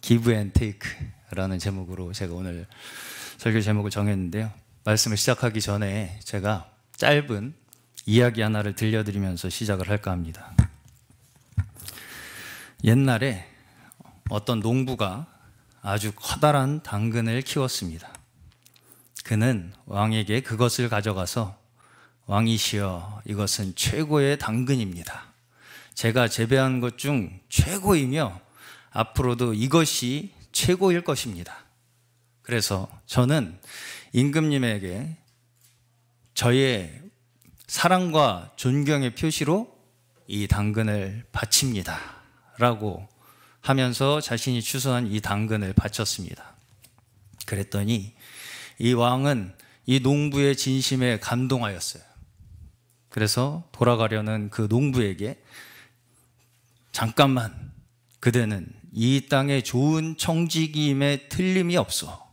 기브 앤 테이크라는 제목으로 제가 오늘 설교 제목을 정했는데요. 말씀을 시작하기 전에 제가 짧은 이야기 하나를 들려드리면서 시작을 할까 합니다. 옛날에 어떤 농부가 아주 커다란 당근을 키웠습니다. 그는 왕에게 그것을 가져가서 왕이시여 이것은 최고의 당근입니다. 제가 재배한 것 중 최고이며 앞으로도 이것이 최고일 것입니다. 그래서 저는 임금님에게 저의 사랑과 존경의 표시로 이 당근을 바칩니다. 라고 하면서 자신이 추수한 이 당근을 바쳤습니다. 그랬더니 이 왕은 이 농부의 진심에 감동하였어요. 그래서 돌아가려는 그 농부에게 잠깐만 그대는 이 땅에 좋은 청지기임에 틀림이 없어.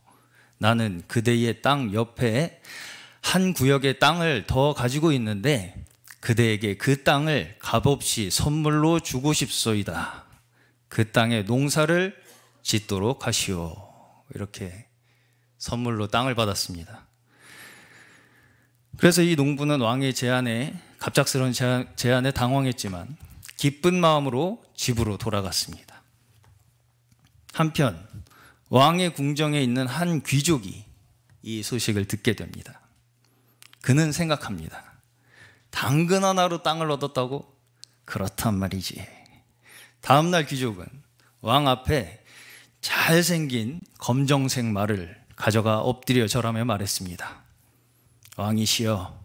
나는 그대의 땅 옆에 한 구역의 땅을 더 가지고 있는데 그대에게 그 땅을 값없이 선물로 주고 싶소이다. 그 땅에 농사를 짓도록 하시오. 이렇게 선물로 땅을 받았습니다. 그래서 이 농부는 왕의 제안에 갑작스러운 제안에 당황했지만 기쁜 마음으로 집으로 돌아갔습니다. 한편 왕의 궁정에 있는 한 귀족이 이 소식을 듣게 됩니다. 그는 생각합니다. 당근 하나로 땅을 얻었다고? 그렇단 말이지. 다음날 귀족은 왕 앞에 잘생긴 검정색 말을 가져가 엎드려 절하며 말했습니다. 왕이시여,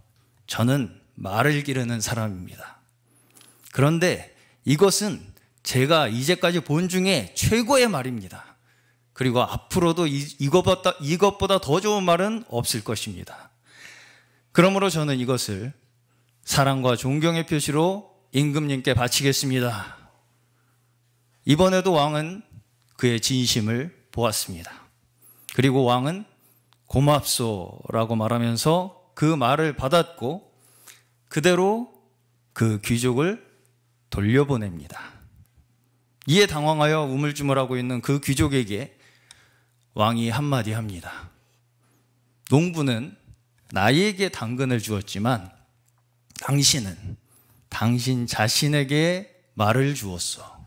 저는 말을 기르는 사람입니다. 그런데 이것은 제가 이제까지 본 중에 최고의 말입니다. 그리고 앞으로도 이, 것보다 이것보다 더 좋은 말은 없을 것입니다. 그러므로 저는 이것을 사랑과 존경의 표시로 임금님께 바치겠습니다. 이번에도 왕은 그의 진심을 보았습니다. 그리고 왕은 고맙소라고 말하면서 그 말을 받았고 그대로 그 귀족을 돌려보냅니다. 이에 당황하여 우물쭈물하고 있는 그 귀족에게 왕이 한마디 합니다. 농부는 나에게 당근을 주었지만 당신은 당신 자신에게 말을 주었어.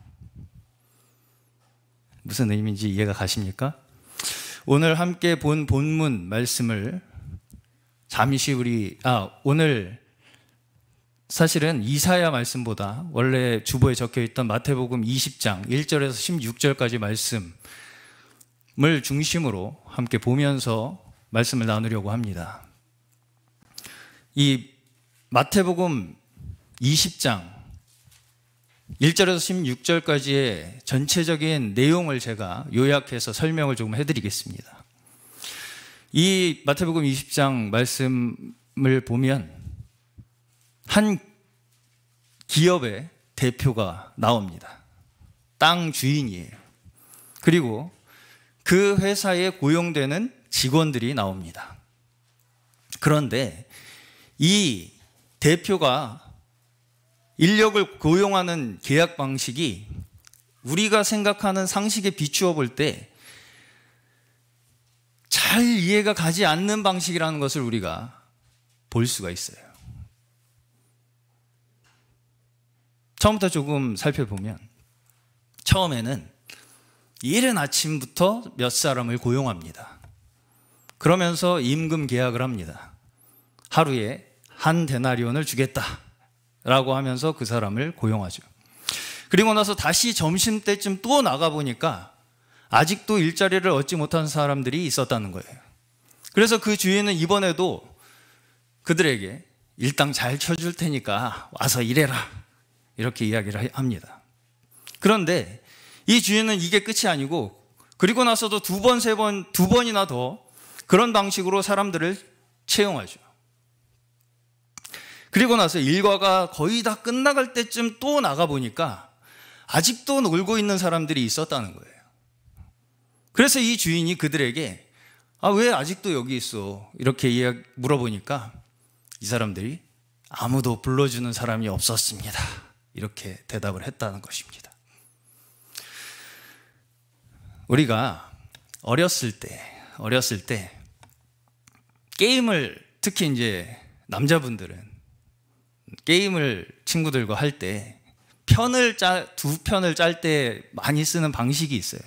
무슨 의미인지 이해가 가십니까? 오늘 함께 본 본문 말씀을 잠시 우리 아 오늘 사실은 이사야 말씀보다 원래 주보에 적혀 있던 마태복음 20장 1절에서 16절까지 말씀을 중심으로 함께 보면서 말씀을 나누려고 합니다. 이 마태복음 20장 1절에서 16절까지의 전체적인 내용을 제가 요약해서 설명을 조금 해드리겠습니다. 이 마태복음 20장 말씀을 보면 한 기업의 대표가 나옵니다. 땅 주인이에요. 그리고 그 회사에 고용되는 직원들이 나옵니다. 그런데 이 대표가 인력을 고용하는 계약 방식이 우리가 생각하는 상식에 비추어 볼 때 잘 이해가 가지 않는 방식이라는 것을 우리가 볼 수가 있어요. 처음부터 조금 살펴보면 처음에는 이른 아침부터 몇 사람을 고용합니다. 그러면서 임금 계약을 합니다. 하루에 한 데나리온을 주겠다라고 하면서 그 사람을 고용하죠. 그리고 나서 다시 점심 때쯤 또 나가 보니까 아직도 일자리를 얻지 못한 사람들이 있었다는 거예요. 그래서 그 주인은 이번에도 그들에게 일당 잘 쳐줄 테니까 와서 일해라 이렇게 이야기를 합니다. 그런데 이 주인은 이게 끝이 아니고 그리고 나서도 두 번, 세 번, 두 번이나 더 그런 방식으로 사람들을 채용하죠. 그리고 나서 일과가 거의 다 끝나갈 때쯤 또 나가보니까 아직도 놀고 있는 사람들이 있었다는 거예요. 그래서 이 주인이 그들에게 아, 왜 아직도 여기 있어? 이렇게 물어보니까 이 사람들이 아무도 불러주는 사람이 없었습니다. 이렇게 대답을 했다는 것입니다. 우리가 어렸을 때, 어렸을 때 게임을 특히 이제 남자분들은 게임을 친구들과 할 때 편을 짜, 두 편을 짤 때 많이 쓰는 방식이 있어요.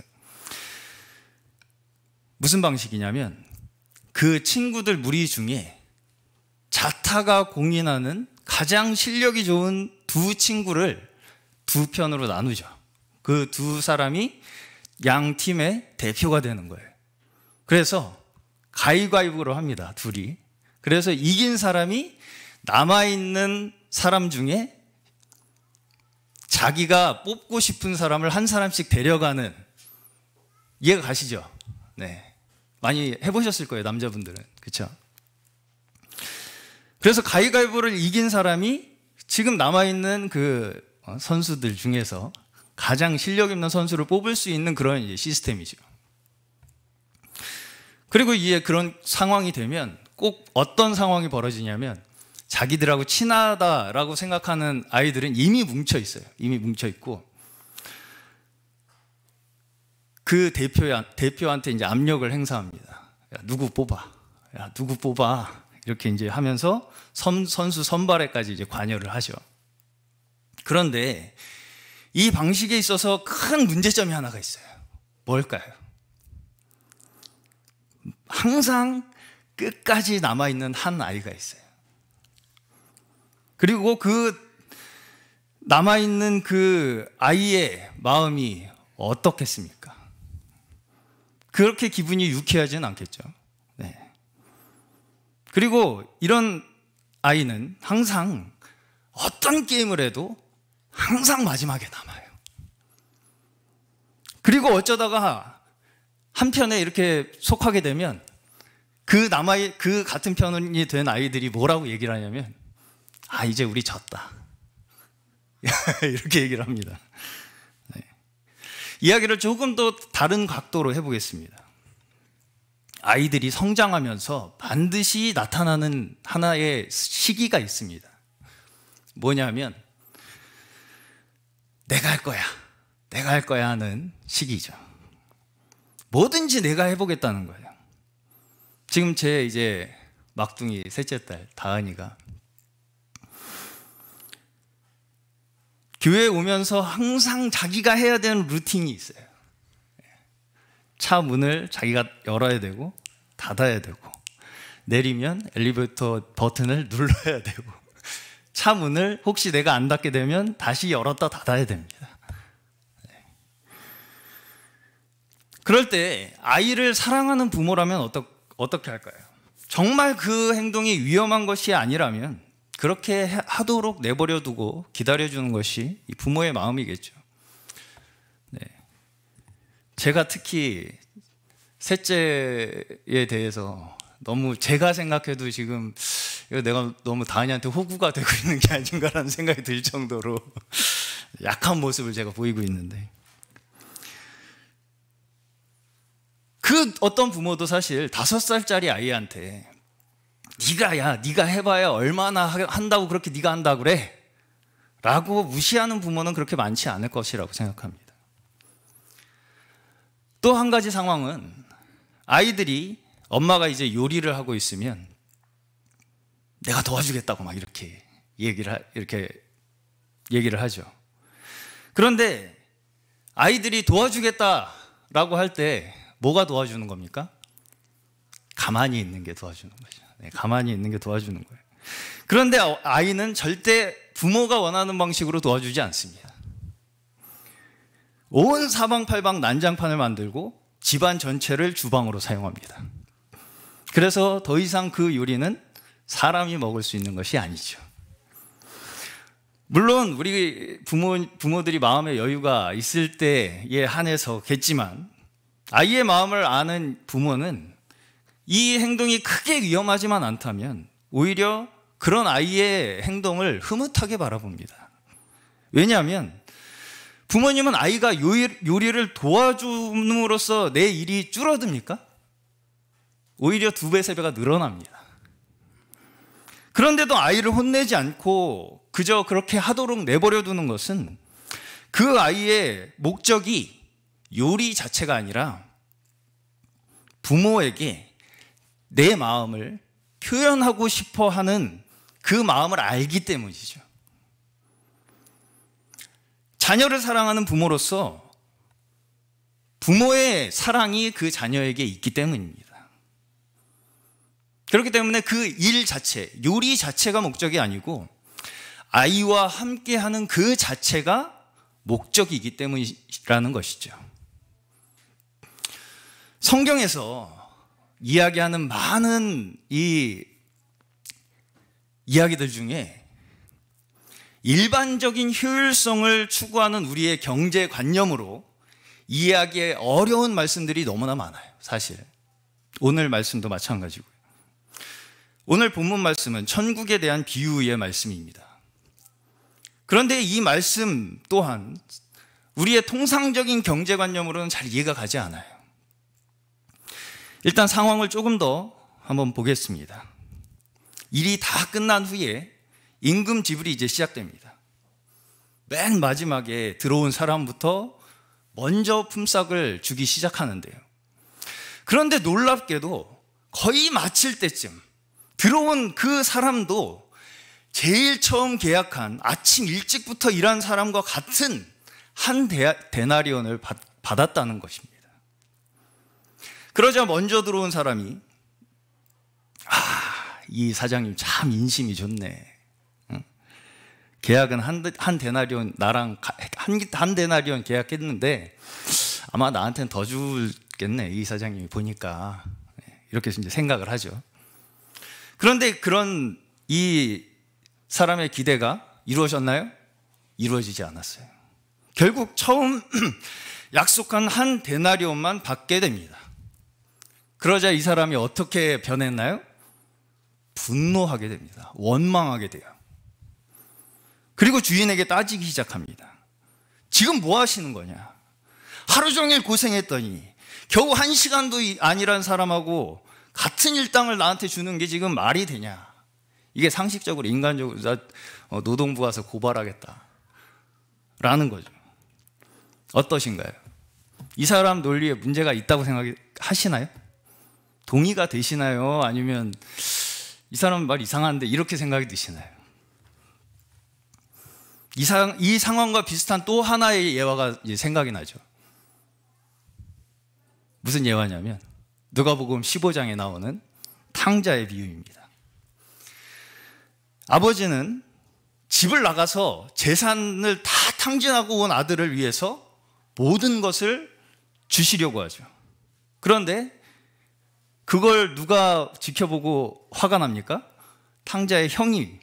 무슨 방식이냐면 그 친구들 무리 중에 자타가 공인하는 가장 실력이 좋은 두 친구를 두 편으로 나누죠. 그 두 사람이 양 팀의 대표가 되는 거예요. 그래서 가위바위보로 합니다. 둘이. 그래서 이긴 사람이 남아있는 사람 중에 자기가 뽑고 싶은 사람을 한 사람씩 데려가는 이해가 가시죠? 네. 많이 해보셨을 거예요, 남자분들은. 그렇죠 그래서 가위가위보를 이긴 사람이 지금 남아있는 그 어, 선수들 중에서 가장 실력 있는 선수를 뽑을 수 있는 그런 시스템이죠. 그리고 이제 그런 상황이 되면 꼭 어떤 상황이 벌어지냐면 자기들하고 친하다라고 생각하는 아이들은 이미 뭉쳐 있어요. 이미 뭉쳐 있고 그 대표 대표한테 이제 압력을 행사합니다. 야, 누구 뽑아? 야, 누구 뽑아? 이렇게 이제 하면서 선수 선발에까지 이제 관여를 하죠. 그런데 이 방식에 있어서 큰 문제점이 하나가 있어요. 뭘까요? 항상 끝까지 남아있는 한 아이가 있어요. 그리고 그 남아있는 그 아이의 마음이 어떻겠습니까? 그렇게 기분이 유쾌하진 않겠죠. 그리고 이런 아이는 항상 어떤 게임을 해도 항상 마지막에 남아요. 그리고 어쩌다가 한 편에 이렇게 속하게 되면 그 남아 그 같은 편이 된 아이들이 뭐라고 얘기를 하냐면 아 이제 우리 졌다 이렇게 얘기를 합니다. 네. 이야기를 조금 더 다른 각도로 해보겠습니다. 아이들이 성장하면서 반드시 나타나는 하나의 시기가 있습니다. 뭐냐면 내가 할 거야. 내가 할 거야 하는 시기죠. 뭐든지 내가 해보겠다는 거예요. 지금 제 이제 막둥이 셋째 딸 다은이가 교회 오면서 항상 자기가 해야 되는 루틴이 있어요. 차 문을 자기가 열어야 되고 닫아야 되고 내리면 엘리베이터 버튼을 눌러야 되고 차 문을 혹시 내가 안 닫게 되면 다시 열었다 닫아야 됩니다. 네. 그럴 때 아이를 사랑하는 부모라면 어떠, 어떻게 할까요? 정말 그 행동이 위험한 것이 아니라면 그렇게 하도록 내버려 두고 기다려주는 것이 부모의 마음이겠죠. 제가 특히 셋째에 대해서 너무 제가 생각해도 지금 이거 내가 너무 다은이한테 호구가 되고 있는 게 아닌가라는 생각이 들 정도로 약한 모습을 제가 보이고 있는데 그 어떤 부모도 사실 다섯 살짜리 아이한테 네가 야 네가 해봐야 얼마나 한다고 그렇게 네가 한다 그래 라고 무시하는 부모는 그렇게 많지 않을 것이라고 생각합니다 또한 가지 상황은 아이들이 엄마가 이제 요리를 하고 있으면 내가 도와주겠다고 막 이렇게 얘기를 하, 이렇게 얘기를 하죠. 그런데 아이들이 도와주겠다라고 할 때 뭐가 도와주는 겁니까? 가만히 있는 게 도와주는 거죠. 네, 가만히 있는 게 도와주는 거예요. 그런데 아이는 절대 부모가 원하는 방식으로 도와주지 않습니다. 온 사방팔방 난장판을 만들고 집안 전체를 주방으로 사용합니다. 그래서 더 이상 그 요리는 사람이 먹을 수 있는 것이 아니죠. 물론 우리 부모, 부모들이 마음의 여유가 있을 때에 한해서겠지만 아이의 마음을 아는 부모는 이 행동이 크게 위험하지만 않다면 오히려 그런 아이의 행동을 흐뭇하게 바라봅니다. 왜냐하면 부모님은 아이가 요리를 도와줌으로써 내 일이 줄어듭니까? 오히려 두 배, 세 배가 늘어납니다. 그런데도 아이를 혼내지 않고 그저 그렇게 하도록 내버려 두는 것은 그 아이의 목적이 요리 자체가 아니라 부모에게 내 마음을 표현하고 싶어 하는 그 마음을 알기 때문이죠. 자녀를 사랑하는 부모로서 부모의 사랑이 그 자녀에게 있기 때문입니다. 그렇기 때문에 그 일 자체, 요리 자체가 목적이 아니고 아이와 함께 하는 그 자체가 목적이기 때문이라는 것이죠. 성경에서 이야기하는 많은 이 이야기들 중에 일반적인 효율성을 추구하는 우리의 경제 관념으로 이해하기에 어려운 말씀들이 너무나 많아요, 사실. 오늘 말씀도 마찬가지고요. 오늘 본문 말씀은 천국에 대한 비유의 말씀입니다. 그런데 이 말씀 또한 우리의 통상적인 경제관념으로는 잘 이해가 가지 않아요. 일단 상황을 조금 더 한번 보겠습니다. 일이 다 끝난 후에 임금 지불이 이제 시작됩니다. 맨 마지막에 들어온 사람부터 먼저 품삯을 주기 시작하는데요. 그런데 놀랍게도 거의 마칠 때쯤 들어온 그 사람도 제일 처음 계약한 아침 일찍부터 일한 사람과 같은 한대나리온을 받았다는 것입니다. 그러자 먼저 들어온 사람이 아, 이 사장님 참 인심이 좋네. 계약은 한, 한 데나리온 나랑 한, 한 데나리온 계약했는데 아마 나한테는 더 주겠네 이 사장님이 보니까 예, 이렇게 이제 생각을 하죠. 그런데 그런 이 사람의 기대가 이루어졌나요? 이루어지지 않았어요. 결국 처음 약속한 한대나리온만 받게 됩니다. 그러자 이 사람이 어떻게 변했나요? 분노하게 됩니다. 원망하게 돼요. 그리고 주인에게 따지기 시작합니다. 지금 뭐 하시는 거냐? 하루 종일 고생했더니 겨우 한 시간도 아니란 사람하고 같은 일당을 나한테 주는 게 지금 말이 되냐? 이게 상식적으로 인간적으로 어, 노동부 가서 고발하겠다. 라는 거죠. 어떠신가요? 이 사람 논리에 문제가 있다고 생각하시나요? 동의가 되시나요? 아니면 이 사람 말 이상한데 이렇게 생각이 드시나요? 이, 상, 이 상황과 비슷한 또 하나의 예화가 생각이 나죠. 무슨 예화냐면 누가복음 15장에 나오는 탕자의 비유입니다. 아버지는 집을 나가서 재산을 다 탕진하고 온 아들을 위해서 모든 것을 주시려고 하죠. 그런데 그걸 누가 지켜보고 화가 납니까? 탕자의 형이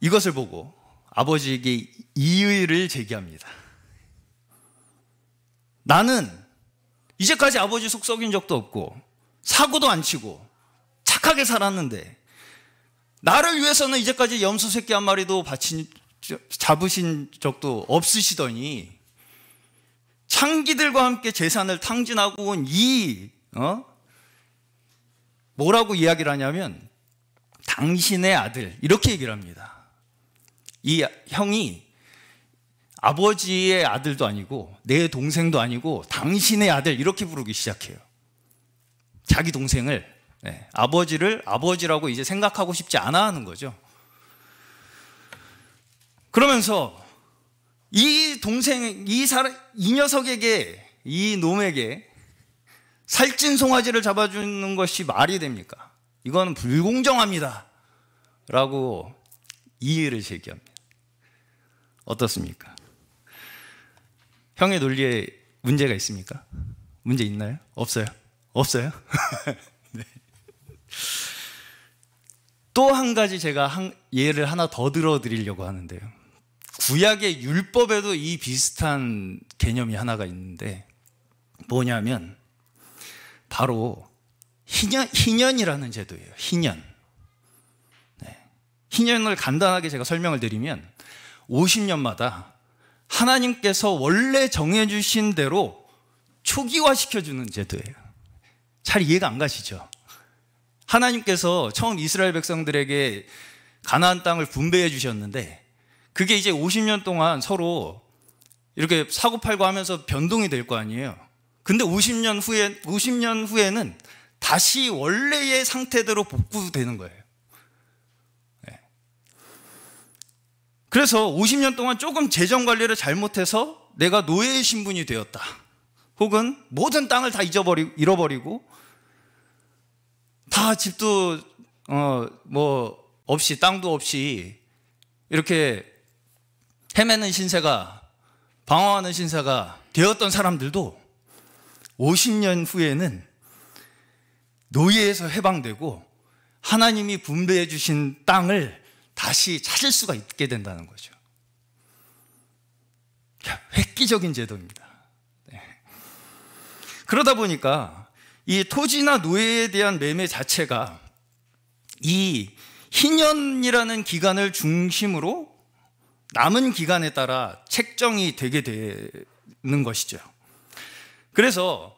이것을 보고 아버지에게 이의를 제기합니다. 나는 이제까지 아버지 속 썩인 적도 없고 사고도 안 치고 착하게 살았는데 나를 위해서는 이제까지 염소 새끼 한 마리도 바친, 잡으신 적도 없으시더니 창기들과 함께 재산을 탕진하고 온이 어? 뭐라고 이야기를 하냐면 당신의 아들 이렇게 얘기를 합니다. 이 형이 아버지의 아들도 아니고 내 동생도 아니고 당신의 아들 이렇게 부르기 시작해요. 자기 동생을 네, 아버지를 아버지라고 이제 생각하고 싶지 않아 하는 거죠. 그러면서 이 동생 이 사람 이 녀석에게 이 놈에게 살찐 송아지를 잡아주는 것이 말이 됩니까? 이건 불공정합니다. 라고 이의를 제기합니다. 어떻습니까? 형의 논리에 문제가 있습니까? 문제 있나요? 없어요? 없어요? 네. 또 한 가지 제가 한, 예를 하나 더 들어드리려고 하는데요. 구약의 율법에도 이 비슷한 개념이 하나가 있는데 뭐냐면 바로 희년, 희년이라는 제도예요. 희년. 네. 희년을 간단하게 제가 설명을 드리면 50년마다 하나님께서 원래 정해주신 대로 초기화시켜주는 제도예요. 잘 이해가 안 가시죠? 하나님께서 처음 이스라엘 백성들에게 가나안 땅을 분배해 주셨는데 그게 이제 50년 동안 서로 이렇게 사고팔고 하면서 변동이 될 거 아니에요. 근데 50년 후에 50년 후에는 다시 원래의 상태대로 복구되는 거예요. 그래서 50년 동안 조금 재정 관리를 잘못해서 내가 노예의 신분이 되었다. 혹은 모든 땅을 다 잊어버리고 잃어버리고 다 집도 어 뭐 없이 땅도 없이 이렇게 헤매는 신세가 방황하는 신세가 되었던 사람들도 50년 후에는 노예에서 해방되고 하나님이 분배해 주신 땅을 다시 찾을 수가 있게 된다는 거죠. 획기적인 제도입니다. 네. 그러다 보니까 이 토지나 노예에 대한 매매 자체가 이 희년이라는 기간을 중심으로 남은 기간에 따라 책정이 되게 되는 것이죠. 그래서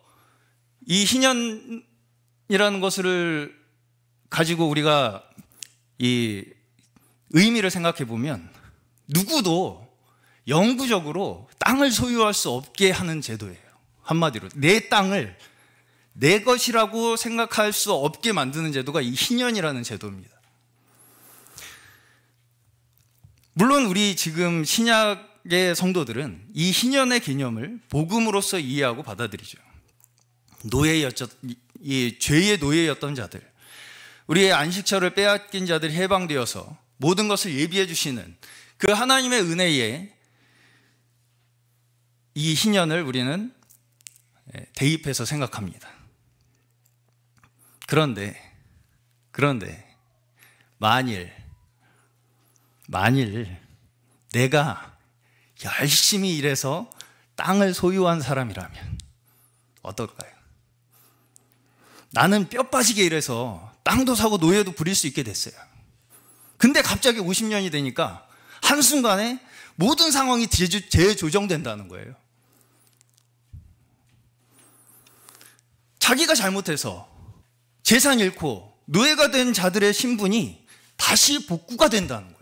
이 희년이라는 것을 가지고 우리가 이 의미를 생각해 보면 누구도 영구적으로 땅을 소유할 수 없게 하는 제도예요. 한마디로 내 땅을 내 것이라고 생각할 수 없게 만드는 제도가 이희년이라는 제도입니다. 물론 우리 지금 신약의 성도들은 이희년의 개념을 복음으로서 이해하고 받아들이죠. 노예였죠. 이 죄의 노예였던 자들, 우리의 안식처를 빼앗긴 자들이 해방되어서 모든 것을 예비해 주시는 그 하나님의 은혜에 이 희년을 우리는 예, 대입해서 생각합니다. 그런데, 그런데, 만일, 만일 내가 열심히 일해서 땅을 소유한 사람이라면 어떨까요? 나는 뼈 빠지게 일해서 땅도 사고 노예도 부릴 수 있게 됐어요. 근데 갑자기 50년이 되니까 한순간에 모든 상황이 재조정된다는 거예요. 자기가 잘못해서 재산 잃고 노예가 된 자들의 신분이 다시 복구가 된다는 거예요.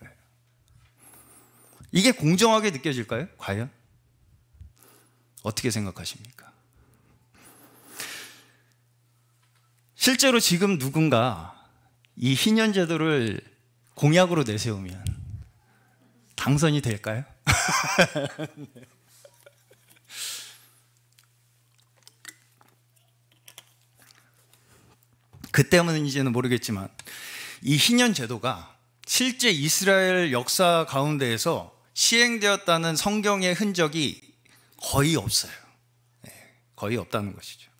이게 공정하게 느껴질까요? 과연? 어떻게 생각하십니까? 실제로 지금 누군가 이 희년제도를 공약으로 내세우면 당선이 될까요? 그 때문인지는 모르겠지만 이 희년 제도가 실제 이스라엘 역사 가운데에서 시행되었다는 성경의 흔적이 거의 없어요. 네, 거의 없다는 것이죠.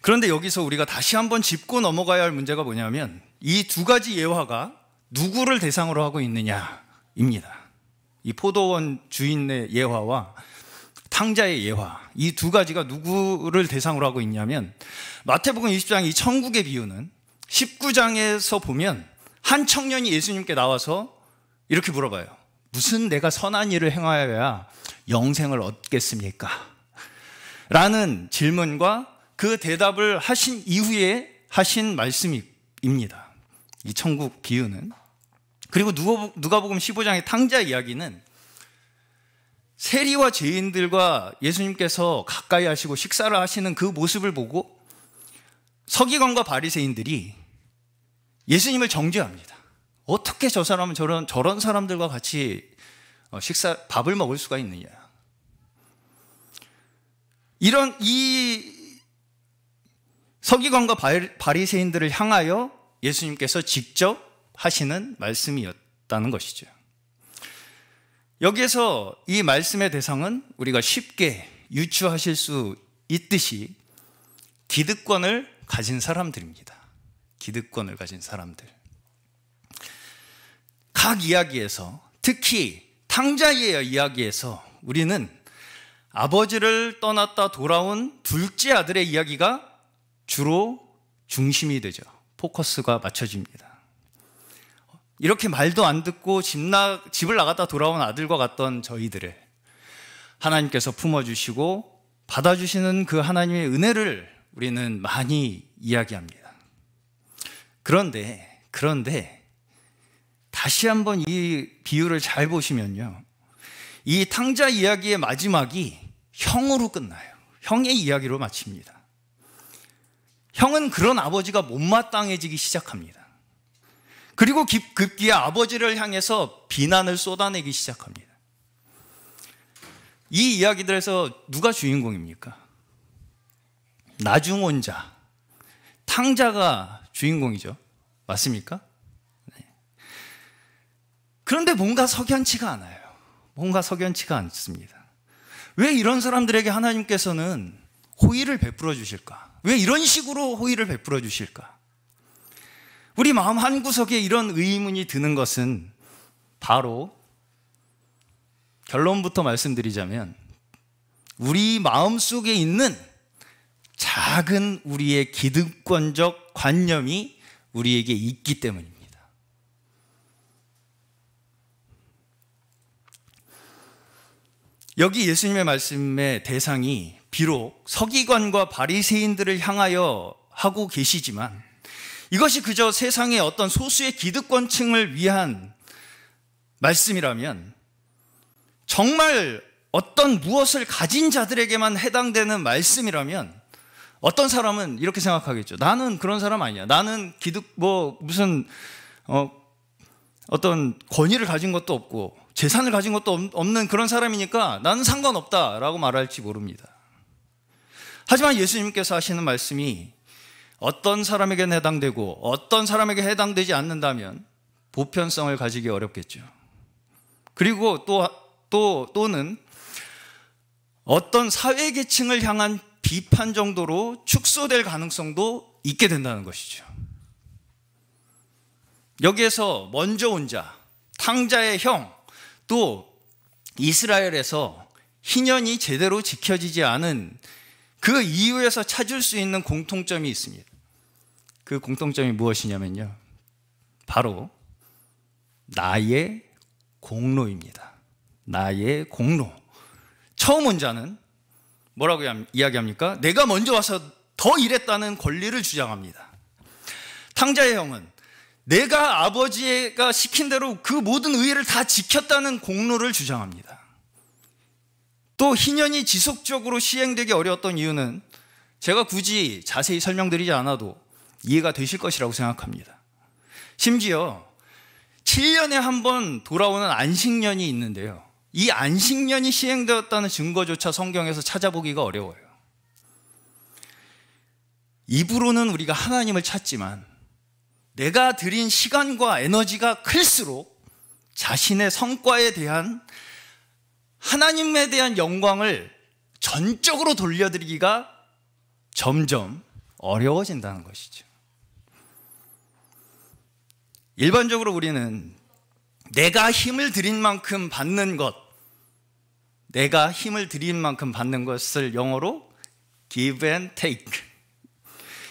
그런데 여기서 우리가 다시 한번 짚고 넘어가야 할 문제가 뭐냐면 이두 가지 예화가 누구를 대상으로 하고 있느냐입니다. 이 포도원 주인의 예화와 탕자의 예화 이 두 가지가 누구를 대상으로 하고 있냐면 마태복음 20장 이 천국의 비유는 19장에서 보면 한 청년이 예수님께 나와서 이렇게 물어봐요. 무슨 내가 선한 일을 행하여야 영생을 얻겠습니까? 라는 질문과 그 대답을 하신 이후에 하신 말씀입니다. 이 천국 기유는 그리고 누가복음 15장의 탕자 이야기는 세리와 죄인들과 예수님께서 가까이 하시고 식사를 하시는 그 모습을 보고 서기관과 바리새인들이 예수님을 정죄합니다. 어떻게 저 사람은 저런 저런 사람들과 같이 어, 식사 밥을 먹을 수가 있느냐? 이런 이 서기관과 바리새인들을 향하여 예수님께서 직접 하시는 말씀이었다는 것이죠. 여기에서 이 말씀의 대상은 우리가 쉽게 유추하실 수 있듯이 기득권을 가진 사람들입니다. 기득권을 가진 사람들. 각 이야기에서 특히 탕자의 이야기에서 우리는 아버지를 떠났다 돌아온 둘째 아들의 이야기가 주로 중심이 되죠. 포커스가 맞춰집니다. 이렇게 말도 안 듣고 집 나, 집을 나갔다 돌아온 아들과 같던 저희들을 하나님께서 품어주시고 받아주시는 그 하나님의 은혜를 우리는 많이 이야기합니다. 그런데, 그런데 다시 한번 이 비유를 잘 보시면요. 이 탕자 이야기의 마지막이 형으로 끝나요. 형의 이야기로 마칩니다. 형은 그런 아버지가 못마땅해지기 시작합니다. 그리고 급기야 아버지를 향해서 비난을 쏟아내기 시작합니다. 이 이야기들에서 누가 주인공입니까? 나중혼자, 탕자가 주인공이죠. 맞습니까? 네. 그런데 뭔가 석연치가 않아요. 뭔가 석연치가 않습니다. 왜 이런 사람들에게 하나님께서는 호의를 베풀어 주실까? 왜 이런 식으로 호의를 베풀어 주실까? 우리 마음 한구석에 이런 의문이 드는 것은 바로 결론부터 말씀드리자면 우리 마음 속에 있는 작은 우리의 기득권적 관념이 우리에게 있기 때문입니다. 여기 예수님의 말씀의 대상이 비록 서기관과 바리새인들을 향하여 하고 계시지만 이것이 그저 세상의 어떤 소수의 기득권층을 위한 말씀이라면 정말 어떤 무엇을 가진 자들에게만 해당되는 말씀이라면 어떤 사람은 이렇게 생각하겠죠. 나는 그런 사람 아니야. 나는 기득 뭐 무슨 어 어떤 권위를 가진 것도 없고 재산을 가진 것도 없는 그런 사람이니까 나는 상관없다라고 말할지 모릅니다. 하지만 예수님께서 하시는 말씀이 어떤 사람에게 해당되고 어떤 사람에게 해당되지 않는다면 보편성을 가지기 어렵겠죠. 그리고 또, 또, 또는 어떤 사회계층을 향한 비판 정도로 축소될 가능성도 있게 된다는 것이죠. 여기에서 먼저 온 자, 탕자의 형, 또 이스라엘에서 희년이 제대로 지켜지지 않은 그 이유에서 찾을 수 있는 공통점이 있습니다. 그 공통점이 무엇이냐면요. 바로 나의 공로입니다. 나의 공로. 처음 온 자는 뭐라고 이야기합니까? 내가 먼저 와서 더 일했다는 권리를 주장합니다. 탕자의 형은 내가 아버지가 시킨 대로 그 모든 의를 다 지켰다는 공로를 주장합니다. 또 희년이 지속적으로 시행되기 어려웠던 이유는 제가 굳이 자세히 설명드리지 않아도 이해가 되실 것이라고 생각합니다. 심지어 7년에 한번 돌아오는 안식년이 있는데요. 이 안식년이 시행되었다는 증거조차 성경에서 찾아보기가 어려워요. 입으로는 우리가 하나님을 찾지만 내가 들인 시간과 에너지가 클수록 자신의 성과에 대한 하나님에 대한 영광을 전적으로 돌려드리기가 점점 어려워진다는 것이죠. 일반적으로 우리는 내가 힘을 들인 만큼 받는 것, 내가 힘을 들인 만큼 받는 것을 영어로 give and take.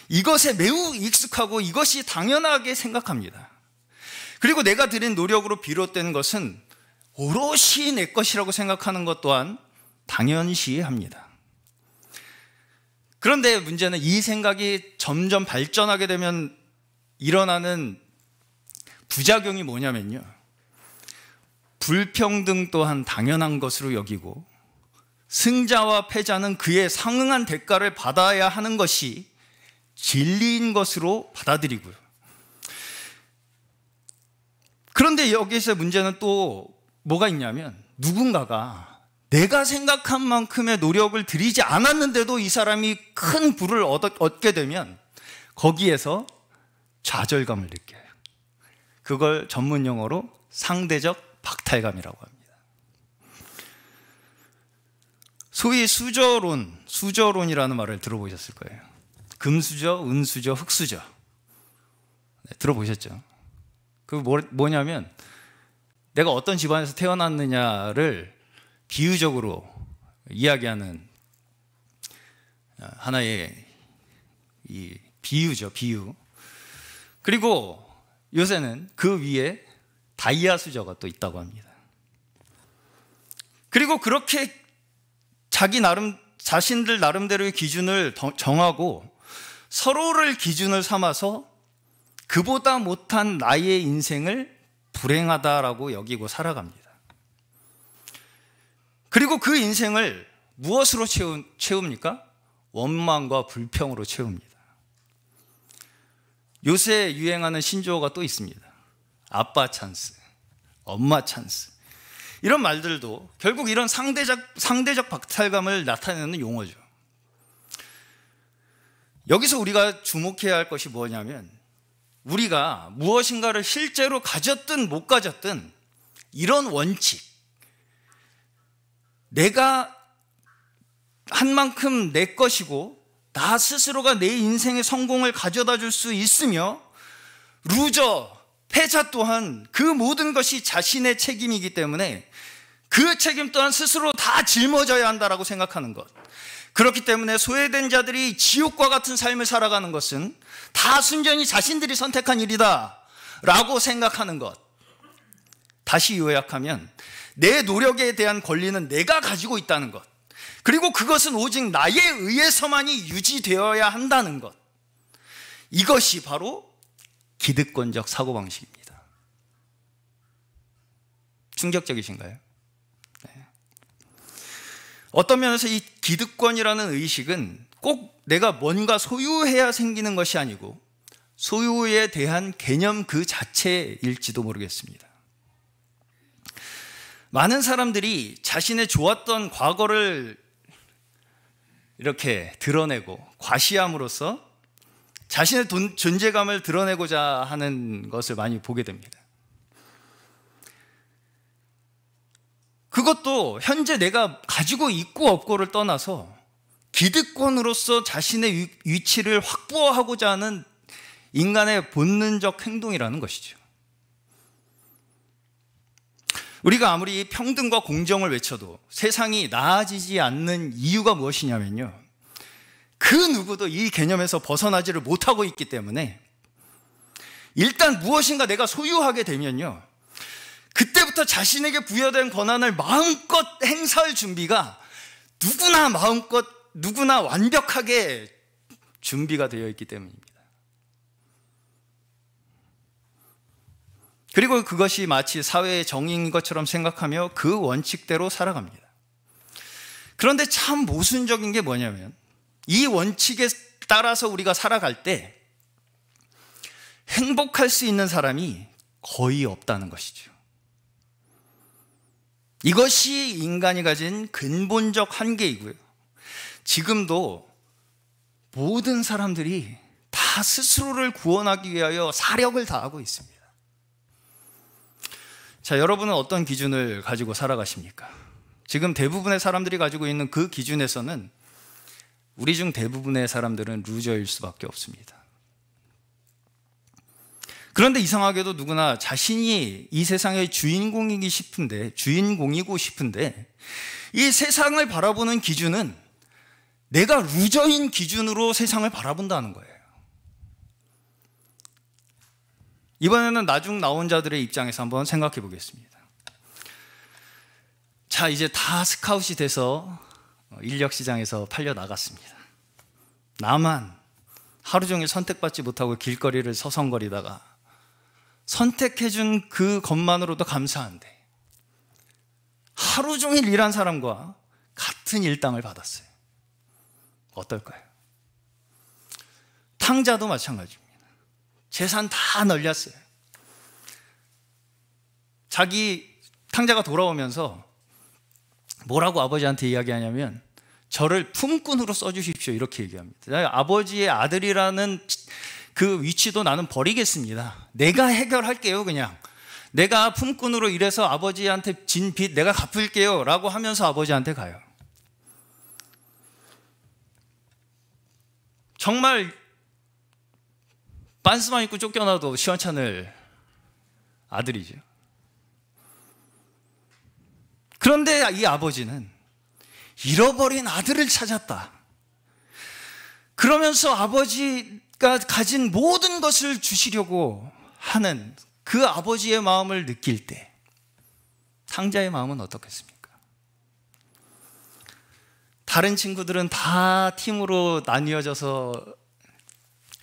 이것에 매우 익숙하고 이것이 당연하게 생각합니다. 그리고 내가 들인 노력으로 비롯된 것은 오롯이 내 것이라고 생각하는 것 또한 당연시합니다. 그런데 문제는 이 생각이 점점 발전하게 되면 일어나는 부작용이 뭐냐면요. 불평등 또한 당연한 것으로 여기고 승자와 패자는 그에 상응한 대가를 받아야 하는 것이 진리인 것으로 받아들이고요. 그런데 여기서 문제는 또 뭐가 있냐면 누군가가 내가 생각한 만큼의 노력을 들이지 않았는데도 이 사람이 큰 부를 얻, 게 되면 거기에서 좌절감을 느껴요. 그걸 전문 용어로 상대적 박탈감이라고 합니다. 소위 수저론, 수저론이라는 말을 들어보셨을 거예요. 금수저, 은수저, 흙수저 네, 들어보셨죠? 그 뭐, 뭐냐면 내가 어떤 집안에서 태어났느냐를 비유적으로 이야기하는 아, 하나의 이 비유죠, 비유. 그리고 요새는 그 위에 다이아 수저가 또 있다고 합니다. 그리고 그렇게 자기 나름 자신들 나름대로의 기준을 정하고 서로를 기준을 삼아서 그보다 못한 나의 인생을 불행하다라고 여기고 살아갑니다. 그리고 그 인생을 무엇으로 채우, 채웁니까? 원망과 불평으로 채웁니다. 요새 유행하는 신조어가 또 있습니다. 아빠 찬스, 엄마 찬스. 이런 말들도 결국 이런 상대적, 상대적 박탈감을 나타내는 용어죠. 여기서 우리가 주목해야 할 것이 뭐냐면 우리가 무엇인가를 실제로 가졌든 못 가졌든 이런 원칙. 내가 한 만큼 내 것이고 나 스스로가 내 인생의 성공을 가져다 줄 수 있으며 루저, 패자 또한 그 모든 것이 자신의 책임이기 때문에 그 책임 또한 스스로 다 짊어져야 한다고 생각하는 것. 그렇기 때문에 소외된 자들이 지옥과 같은 삶을 살아가는 것은 다 순전히 자신들이 선택한 일이다. 라고 생각하는 것. 다시 요약하면 내 노력에 대한 권리는 내가 가지고 있다는 것. 그리고 그것은 오직 나에 의해서만이 유지되어야 한다는 것. 이것이 바로 기득권적 사고방식입니다. 충격적이신가요? 어떤 면에서 이 기득권이라는 의식은 꼭 내가 뭔가 소유해야 생기는 것이 아니고 소유에 대한 개념 그 자체일지도 모르겠습니다. 많은 사람들이 자신의 좋았던 과거를 이렇게 드러내고 과시함으로써 자신의 존재감을 드러내고자 하는 것을 많이 보게 됩니다. 그것도 현재 내가 가지고 있고 없고를 떠나서 기득권으로서 자신의 위치를 확보하고자 하는 인간의 본능적 행동이라는 것이죠. 우리가 아무리 평등과 공정을 외쳐도 세상이 나아지지 않는 이유가 무엇이냐면요. 그 누구도 이 개념에서 벗어나지를 못하고 있기 때문에 일단 무엇인가 내가 소유하게 되면요. 그때부터 자신에게 부여된 권한을 마음껏 행사할 준비가 누구나 마음껏 누구나 완벽하게 준비가 되어 있기 때문입니다. 그리고 그것이 마치 사회의 정의인 것처럼 생각하며 그 원칙대로 살아갑니다. 그런데 참 모순적인 게 뭐냐면 이 원칙에 따라서 우리가 살아갈 때 행복할 수 있는 사람이 거의 없다는 것이죠. 이것이 인간이 가진 근본적 한계이고요. 지금도 모든 사람들이 다 스스로를 구원하기 위하여 사력을 다하고 있습니다. 자, 여러분은 어떤 기준을 가지고 살아가십니까? 지금 대부분의 사람들이 가지고 있는 그 기준에서는 우리 중 대부분의 사람들은 루저일 수밖에 없습니다. 그런데 이상하게도 누구나 자신이 이 세상의 주인공이기 싶은데, 주인공이고 싶은데, 이 세상을 바라보는 기준은 내가 루저인 기준으로 세상을 바라본다는 거예요. 이번에는 나중 나온 자들의 입장에서 한번 생각해 보겠습니다. 자, 이제 다 스카웃이 돼서 어, 인력 시장에서 팔려 나갔습니다. 나만 하루 종일 선택받지 못하고 길거리를 서성거리다가 선택해준 그 것만으로도 감사한데 하루 종일 일한 사람과 같은 일당을 받았어요. 어떨까요? 탕자도 마찬가지입니다. 재산 다 널렸어요. 자기 탕자가 돌아오면서 뭐라고 아버지한테 이야기하냐면 저를 품꾼으로 써주십시오 이렇게 얘기합니다. 아버지의 아들이라는 그 위치도 나는 버리겠습니다. 내가 해결할게요, 그냥. 내가 품꾼으로 일해서 아버지한테 진 빚 내가 갚을게요. 라고 하면서 아버지한테 가요. 정말 반스만 입고 쫓겨나도 시원찮을 아들이죠. 그런데 이 아버지는 잃어버린 아들을 찾았다. 그러면서 아버지 가진 모든 것을 주시려고 하는 그 아버지의 마음을 느낄 때 상자의 마음은 어떻겠습니까? 다른 친구들은 다 팀으로 나뉘어져서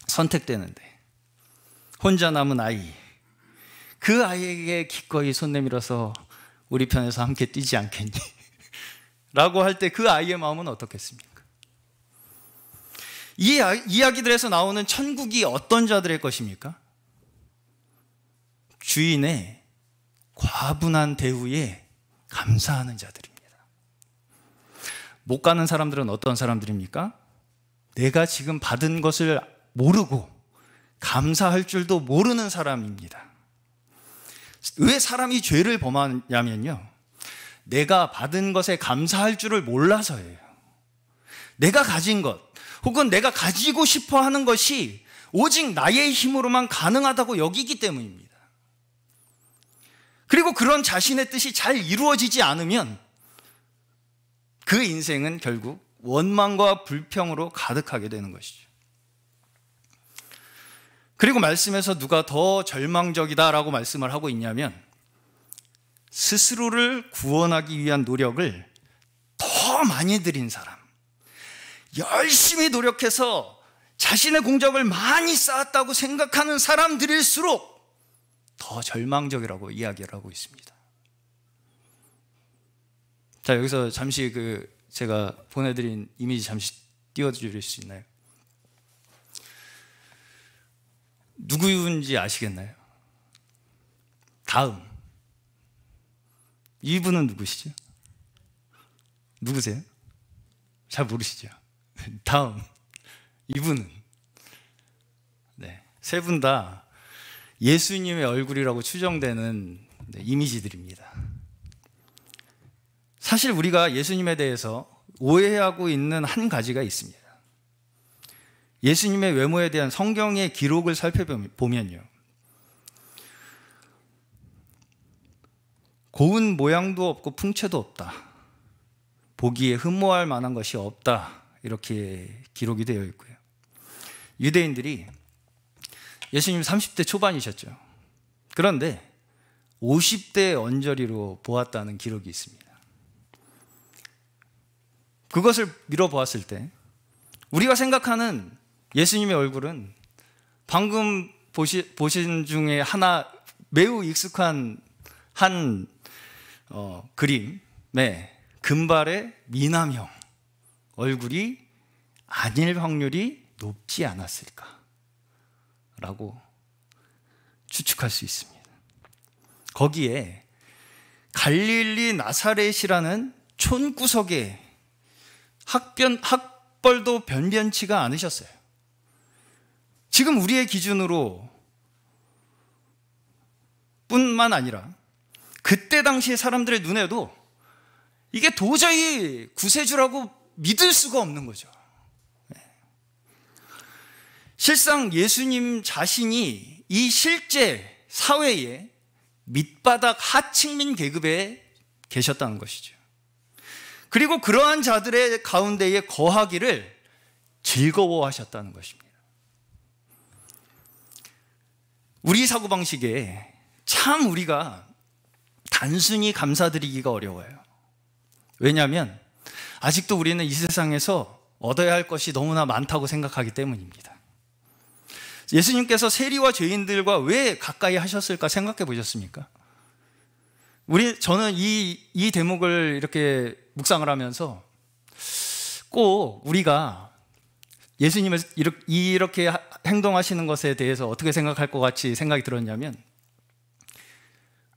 선택되는데 혼자 남은 아이 그 아이에게 기꺼이 손 내밀어서 우리 편에서 함께 뛰지 않겠니? 라고 할 때 그 아이의 마음은 어떻겠습니까? 이 이야기들에서 나오는 천국이 어떤 자들의 것입니까? 주인의 과분한 대우에 감사하는 자들입니다. 못 가는 사람들은 어떤 사람들입니까? 내가 지금 받은 것을 모르고 감사할 줄도 모르는 사람입니다. 왜 사람이 죄를 범하냐면요. 내가 받은 것에 감사할 줄을 몰라서예요. 내가 가진 것, 혹은 내가 가지고 싶어 하는 것이 오직 나의 힘으로만 가능하다고 여기기 때문입니다. 그리고 그런 자신의 뜻이 잘 이루어지지 않으면 그 인생은 결국 원망과 불평으로 가득하게 되는 것이죠. 그리고 말씀에서 누가 더 절망적이다라고 말씀을 하고 있냐면 스스로를 구원하기 위한 노력을 더 많이 들인 사람. 열심히 노력해서 자신의 공적을 많이 쌓았다고 생각하는 사람들일수록 더 절망적이라고 이야기를 하고 있습니다. 자, 여기서 잠시 그 제가 보내드린 이미지 잠시 띄워드릴 수 있나요? 누구인지 아시겠나요? 다음. 이분은 누구시죠? 누구세요? 잘 모르시죠? 다음 이분은 네, 세 분 다 예수님의 얼굴이라고 추정되는 네, 이미지들입니다. 사실 우리가 예수님에 대해서 오해하고 있는 한 가지가 있습니다. 예수님의 외모에 대한 성경의 기록을 살펴보면요. 고운 모양도 없고 풍채도 없다. 보기에 흠모할 만한 것이 없다. 이렇게 기록이 되어 있고요. 유대인들이 예수님 30대 초반이셨죠. 그런데 50대 언저리로 보았다는 기록이 있습니다. 그것을 밀어보았을 때 우리가 생각하는 예수님의 얼굴은 방금 보시, 보신 중에 하나 매우 익숙한 한 어, 그림에 금발의 미남형 얼굴이 아닐 확률이 높지 않았을까라고 추측할 수 있습니다. 거기에 갈릴리 나사렛이라는 촌구석에 학변, 학벌도 변변치가 않으셨어요. 지금 우리의 기준으로 뿐만 아니라 그때 당시 사람들의 눈에도 이게 도저히 구세주라고 믿을 수가 없는 거죠. 네. 실상 예수님 자신이 이 실제 사회의 밑바닥 하층민 계급에 계셨다는 것이죠. 그리고 그러한 자들의 가운데에 거하기를 즐거워하셨다는 것입니다. 우리 사고방식에 참 우리가 단순히 감사드리기가 어려워요. 왜냐하면 아직도 우리는 이 세상에서 얻어야 할 것이 너무나 많다고 생각하기 때문입니다. 예수님께서 세리와 죄인들과 왜 가까이 하셨을까 생각해 보셨습니까? 우리 저는 이 이 대목을 이렇게 묵상을 하면서 꼭 우리가 예수님을 이렇게, 이렇게 행동하시는 것에 대해서 어떻게 생각할 것 같이 생각이 들었냐면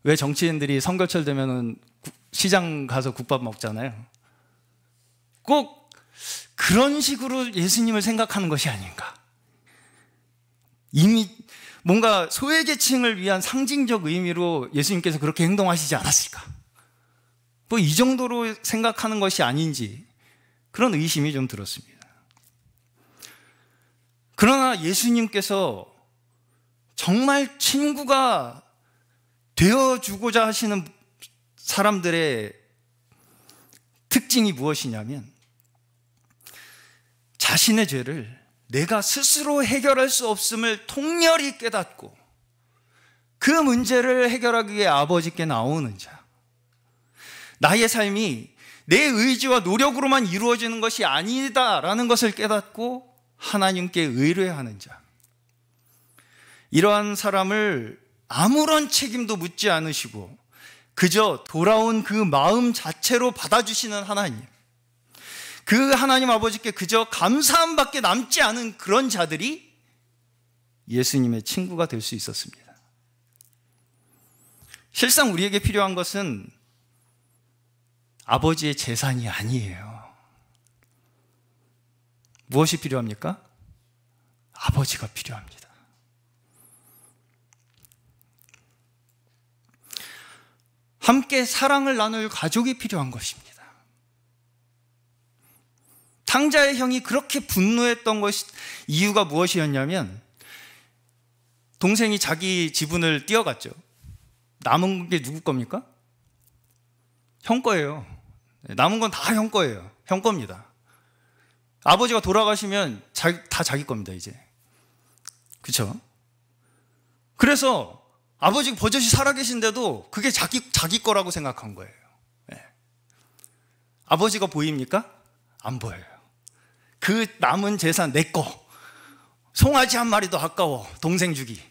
왜 정치인들이 선거철 되면 시장 가서 국밥 먹잖아요. 꼭 그런 식으로 예수님을 생각하는 것이 아닌가. 이미 뭔가 소외계층을 위한 상징적 의미로 예수님께서 그렇게 행동하시지 않았을까? 뭐 이 정도로 생각하는 것이 아닌지 그런 의심이 좀 들었습니다. 그러나 예수님께서 정말 친구가 되어주고자 하시는 사람들의 특징이 무엇이냐면 자신의 죄를 내가 스스로 해결할 수 없음을 통렬히 깨닫고 그 문제를 해결하기 위해 아버지께 나오는 자. 나의 삶이 내 의지와 노력으로만 이루어지는 것이 아니다라는 것을 깨닫고 하나님께 의뢰하는 자. 이러한 사람을 아무런 책임도 묻지 않으시고 그저 돌아온 그 마음 자체로 받아주시는 하나님. 그 하나님 아버지께 그저 감사함밖에 남지 않은 그런 자들이 예수님의 친구가 될 수 있었습니다. 실상 우리에게 필요한 것은 아버지의 재산이 아니에요. 무엇이 필요합니까? 아버지가 필요합니다. 함께 사랑을 나눌 가족이 필요한 것입니다. 탕자의 형이 그렇게 분노했던 것이 이유가 무엇이었냐면 동생이 자기 지분을 뛰어갔죠. 남은 게 누구 겁니까? 형 거예요. 네, 남은 건 다 형 거예요. 형 겁니다. 아버지가 돌아가시면 자, 다 자기 겁니다, 이제. 그쵸? 그래서 아버지 버젓이 살아계신데도 그게 자기, 자기 거라고 생각한 거예요. 네. 아버지가 보입니까? 안 보여요. 그 남은 재산 내 거. 송아지 한 마리도 아까워. 동생 주기.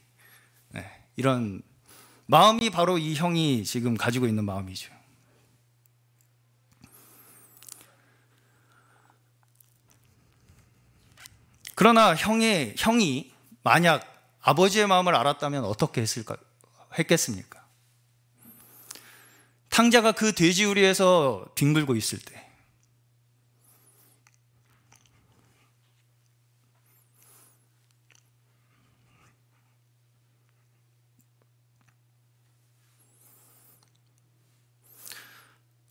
네. 이런 마음이 바로 이 형이 지금 가지고 있는 마음이죠. 그러나 형의, 형이 만약 아버지의 마음을 알았다면 어떻게 했을까요? 했겠습니까? 탕자가 그 돼지우리에서 뒹굴고 있을 때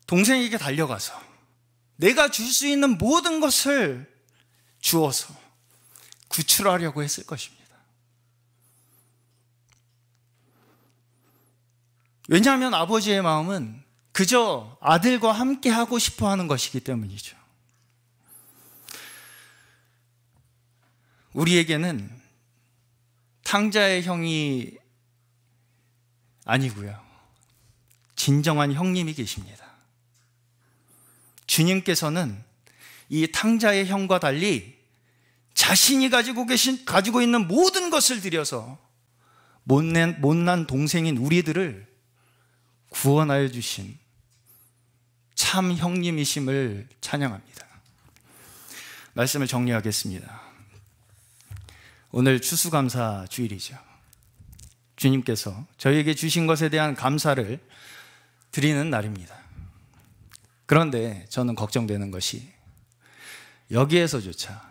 동생에게 달려가서 내가 줄 수 있는 모든 것을 주어서 구출하려고 했을 것입니다. 왜냐하면 아버지의 마음은 그저 아들과 함께 하고 싶어 하는 것이기 때문이죠. 우리에게는 탕자의 형이 아니고요. 진정한 형님이 계십니다. 주님께서는 이 탕자의 형과 달리 자신이 가지고 계신 가지고 있는 모든 것을 들여서 못난, 못난 동생인 우리들을 구원하여 주신 참 형님이심을 찬양합니다. 말씀을 정리하겠습니다. 오늘 추수감사 주일이죠. 주님께서 저희에게 주신 것에 대한 감사를 드리는 날입니다. 그런데 저는 걱정되는 것이 여기에서조차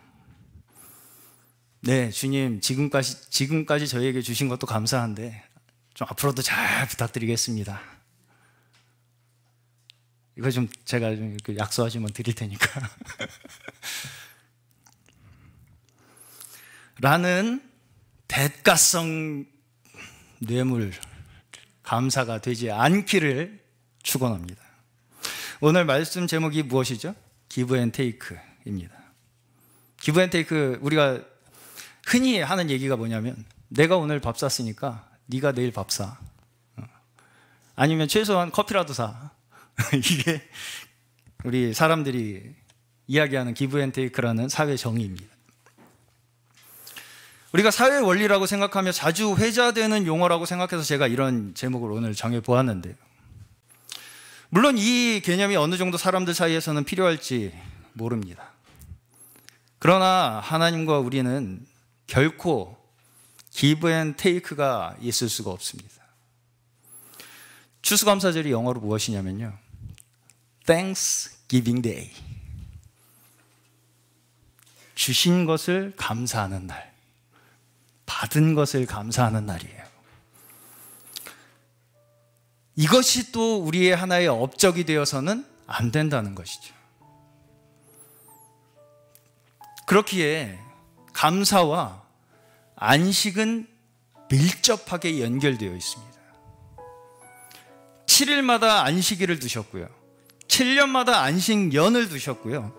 네, 주님, 지금까지, 지금까지 저희에게 주신 것도 감사한데 좀 앞으로도 잘 부탁드리겠습니다. 이거 좀 제가 좀 이렇게 약속하시면 드릴 테니까. 라는 대가성 뇌물 감사가 되지 않기를 축원합니다. 오늘 말씀 제목이 무엇이죠? 기브 앤 테이크입니다. 기브 앤 테이크 우리가 흔히 하는 얘기가 뭐냐면 내가 오늘 밥 샀으니까 네가 내일 밥 사. 어. 아니면 최소한 커피라도 사. 이게 우리 사람들이 이야기하는 기브 앤 테이크라는 사회 정의입니다. 우리가 사회 원리라고 생각하며 자주 회자되는 용어라고 생각해서 제가 이런 제목을 오늘 정해 보았는데요. 물론 이 개념이 어느 정도 사람들 사이에서는 필요할지 모릅니다. 그러나 하나님과 우리는 결코 기브 앤 테이크가 있을 수가 없습니다. 추수감사절이 영어로 무엇이냐면요. Thanksgiving Day. 주신 것을 감사하는 날. 받은 것을 감사하는 날이에요. 이것이 또 우리의 하나의 업적이 되어서는 안 된다는 것이죠. 그렇기에 감사와 안식은 밀접하게 연결되어 있습니다. 7일마다 안식일을 두셨고요. 7년마다 안식년을 두셨고요.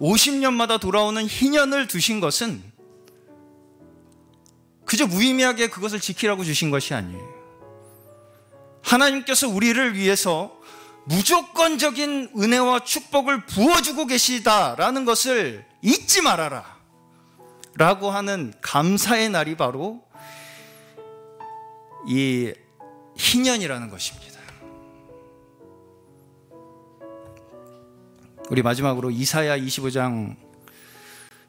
50년마다 돌아오는 희년을 두신 것은 그저 무의미하게 그것을 지키라고 주신 것이 아니에요. 하나님께서 우리를 위해서 무조건적인 은혜와 축복을 부어주고 계시다라는 것을 잊지 말아라. 라고 하는 감사의 날이 바로 이 희년이라는 것입니다. 우리 마지막으로 이사야 25장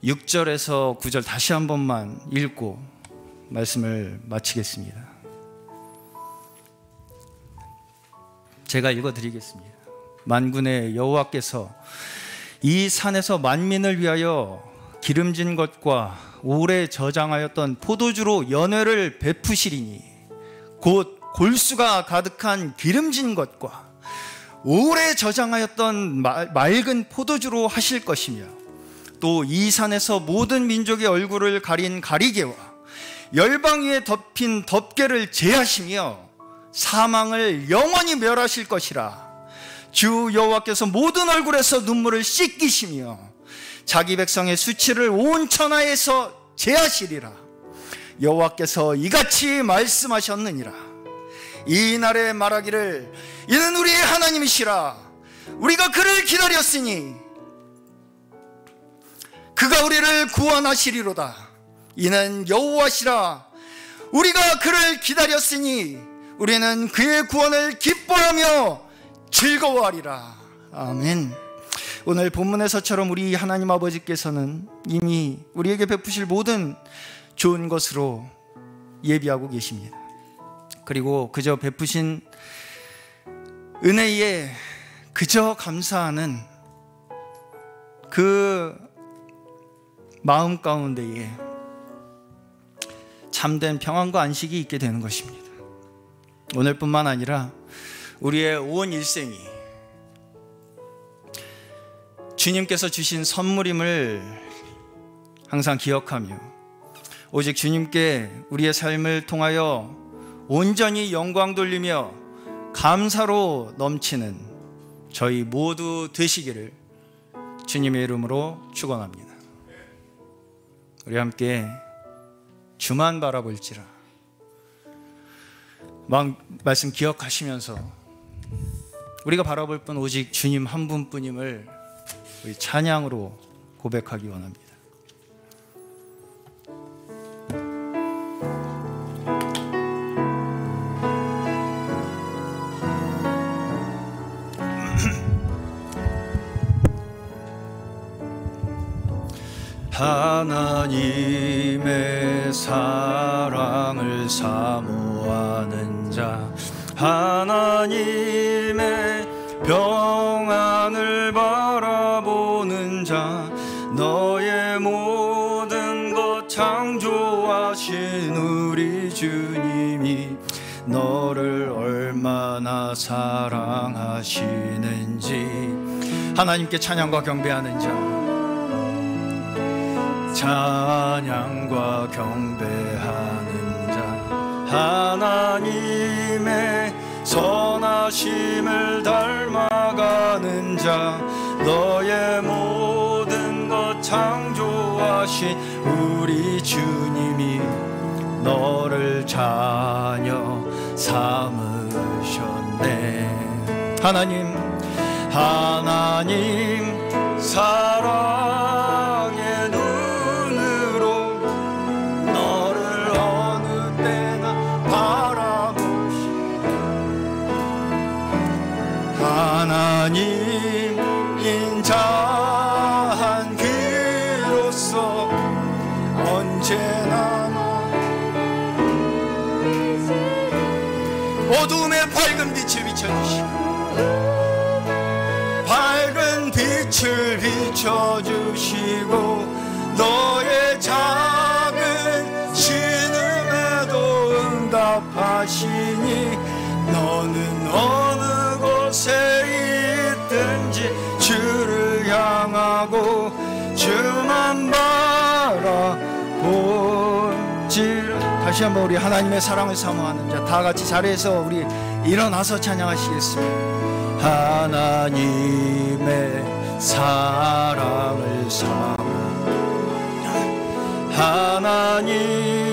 6절에서 9절 다시 한 번만 읽고 말씀을 마치겠습니다. 제가 읽어 드리겠습니다. 만군의 여호와께서 이 산에서 만민을 위하여 기름진 것과 오래 저장하였던 포도주로 연회를 베푸시리니 곧 골수가 가득한 기름진 것과 오래 저장하였던 맑은 포도주로 하실 것이며 또 이 산에서 모든 민족의 얼굴을 가린 가리개와 열방 위에 덮인 덮개를 제하시며 사망을 영원히 멸하실 것이라 주 여호와께서 모든 얼굴에서 눈물을 씻기시며 자기 백성의 수치를 온 천하에서 제하시리라 여호와께서 이같이 말씀하셨느니라 이날에 말하기를 이는 우리의 하나님이시라 우리가 그를 기다렸으니 그가 우리를 구원하시리로다 이는 여호와시라 우리가 그를 기다렸으니 우리는 그의 구원을 기뻐하며 즐거워하리라 아멘 오늘 본문에서처럼 우리 하나님 아버지께서는 이미 우리에게 베푸실 모든 좋은 것으로 예비하고 계십니다 그리고 그저 베푸신 은혜에 그저 감사하는 그 마음 가운데에 참된 평안과 안식이 있게 되는 것입니다. 오늘뿐만 아니라 우리의 온 일생이 주님께서 주신 선물임을 항상 기억하며 오직 주님께 우리의 삶을 통하여 온전히 영광 돌리며 감사로 넘치는 저희 모두 되시기를 주님의 이름으로 축원합니다. 우리 함께 주만 바라볼지라 말씀 기억하시면서 우리가 바라볼 분 오직 주님 한 분뿐임을 찬양으로 고백하기 원합니다. 하나님의 사랑을 사모하는 자 하나님의 평안을 바라보는 자 너의 모든 것 창조하신 우리 주님이 너를 얼마나 사랑하시는지 하나님께 찬양과 경배하는 자 찬양과 경배하는 자 하나님의 선하심을 닮아가는 자 너의 모든 것 창조하신 우리 주님이 너를 자녀 삼으셨네 하나님 하나님 사랑 하나님 인자한 그로서 언제나 어둠의 밝은 빛을 비춰주시고 밝은 빛을 비춰주 다시 한번 우리 하나님의 사랑을 사모하는 자 다 같이 자리에서 우리 일어나서 찬양하시겠습니다. 하나님의 사랑을 사모 하나님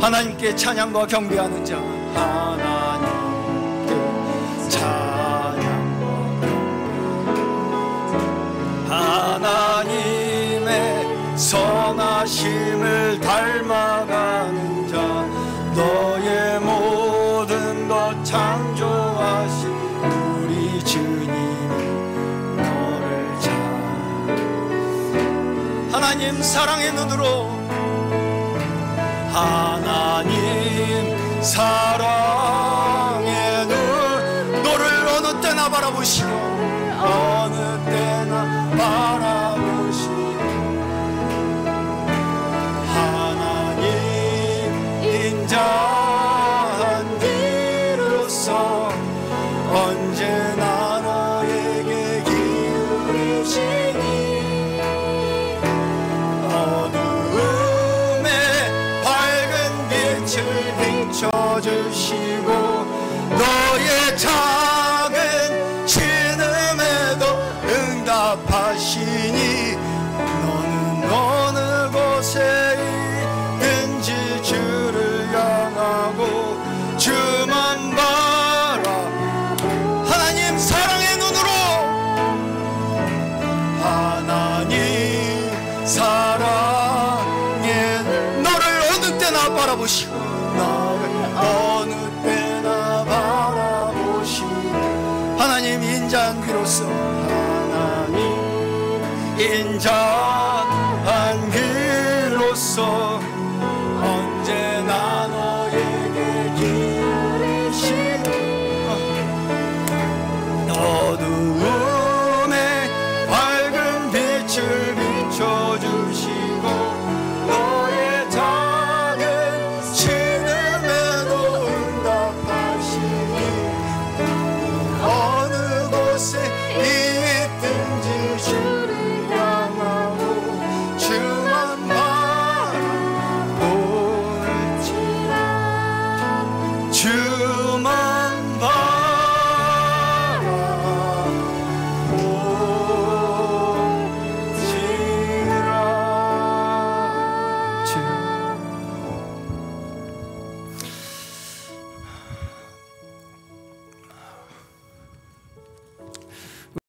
하나님께 찬양과 경배하는 자 하나님께 찬양과 경배 하나님의 선하심을 닮아가는 자 너의 모든 것 창조하신 우리 주님 너를 찬 하나님 사랑의 눈으로 아 사랑의 눈 너를 어느 때나 바라보시고 아파시니